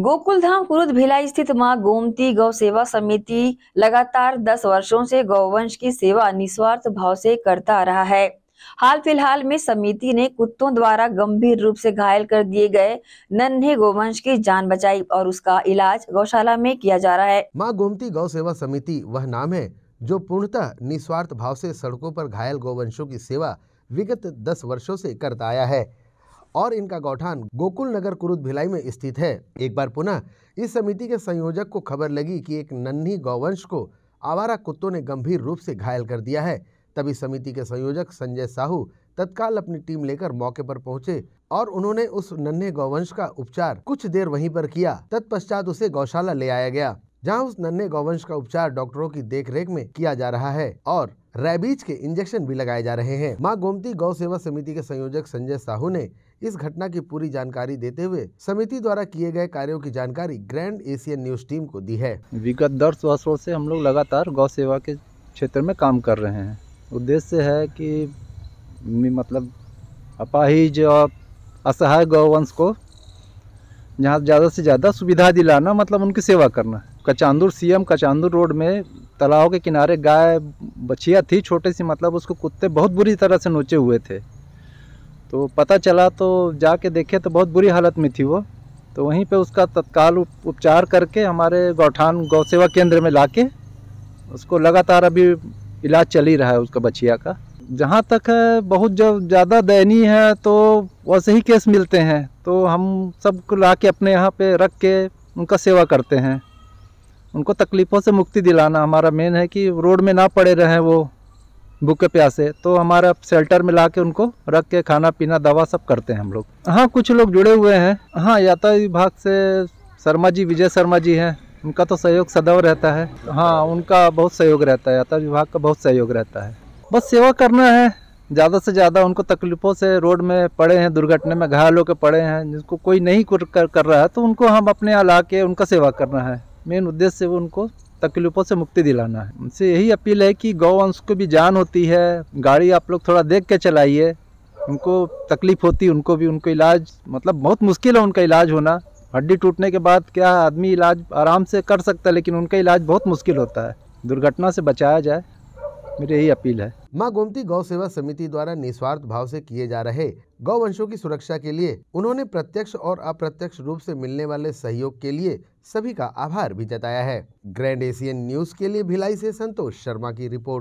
गोकुल धाम कुरुद भिलाई स्थित मां गोमती गौ सेवा समिति लगातार 10 वर्षों से गौवंश की सेवा निस्वार्थ भाव से करता आ रहा है हाल फिलहाल में समिति ने कुत्तों द्वारा गंभीर रूप से घायल कर दिए गए नन्हे गोवंश की जान बचाई और उसका इलाज गौशाला में किया जा रहा है माँ गोमती गौ सेवा समिति वह नाम है जो पूर्णतः निस्वार्थ भाव से सड़कों पर घायल गोवंशों की सेवा विगत दस वर्षों से करता आया है और इनका गौठान गोकुल नगर कुरुद भिलाई में स्थित है एक बार पुनः इस समिति के संयोजक को खबर लगी कि एक नन्ही गौवंश को आवारा कुत्तों ने गंभीर रूप से घायल कर दिया है तभी समिति के संयोजक संजय साहू तत्काल अपनी टीम लेकर मौके पर पहुंचे और उन्होंने उस नन्हे गौवंश का उपचार कुछ देर वहीं पर किया तत्पश्चात उसे गौशाला ले आया गया जहां उस नन्हे गौवंश का उपचार डॉक्टरों की देखरेख में किया जा रहा है और रैबीज के इंजेक्शन भी लगाए जा रहे हैं माँ गोमती गौ सेवा समिति के संयोजक संजय साहू ने इस घटना की पूरी जानकारी देते हुए समिति द्वारा किए गए कार्यो की जानकारी ग्रैंड एशियन न्यूज टीम को दी है विगत दस वर्षो से हम लोग लगातार गौ सेवा के क्षेत्र में काम कर रहे हैं उद्देश्य है कि मतलब अपाहिज और असहाय गौवंश को जहाँ ज़्यादा से ज़्यादा सुविधा दिलाना मतलब उनकी सेवा करना कचांदूर सीएम कचांदूर रोड में तालाब के किनारे गाय बछिया थी छोटे सी मतलब उसको कुत्ते बहुत बुरी तरह से नोचे हुए थे तो पता चला तो जाके देखे तो बहुत बुरी हालत में थी वो तो वहीं पे उसका तत्काल उपचार करके हमारे गौठान गौ सेवा केंद्र में ला के उसको लगातार अभी इलाज चल ही रहा है उसका बछिया का जहाँ तक है बहुत जब ज़्यादा दयनीय है तो वैसे ही केस मिलते हैं तो हम सबको ला के अपने यहाँ पे रख के उनका सेवा करते हैं उनको तकलीफ़ों से मुक्ति दिलाना हमारा मेन है कि रोड में ना पड़े रहें वो भूखे प्यासे तो हमारा शेल्टर में ला के उनको रख के खाना पीना दवा सब करते हैं हम लोग हाँ कुछ लोग जुड़े हुए हैं हाँ यात्रा विभाग से शर्मा जी विजय शर्मा जी हैं उनका तो सहयोग सदैव रहता है हाँ उनका बहुत सहयोग रहता है यात्रा विभाग का बहुत सहयोग रहता है बस सेवा करना है ज़्यादा से ज़्यादा उनको तकलीफ़ों से रोड में पड़े हैं दुर्घटना में घायल होकर पड़े हैं जिसको कोई नहीं कर, कर रहा है तो उनको हम अपने यहाँ ला उनका सेवा करना है मेन उद्देश्य वो उनको तकलीफ़ों से मुक्ति दिलाना है उनसे यही अपील है कि गौ वंश को भी जान होती है गाड़ी आप लोग थोड़ा देख के चलाइए उनको तकलीफ़ होती उनको भी उनको इलाज मतलब बहुत मुश्किल है उनका इलाज होना हड्डी टूटने के बाद क्या आदमी इलाज आराम से कर सकता है लेकिन उनका इलाज बहुत मुश्किल होता है दुर्घटना से बचाया जाए मेरी यही अपील है माँ गोमती गौ सेवा समिति द्वारा निस्वार्थ भाव से किए जा रहे गौ वंशों की सुरक्षा के लिए उन्होंने प्रत्यक्ष और अप्रत्यक्ष रूप से मिलने वाले सहयोग के लिए सभी का आभार भी जताया है ग्रैंड एशियन न्यूज के लिए भिलाई से संतोष शर्मा की रिपोर्ट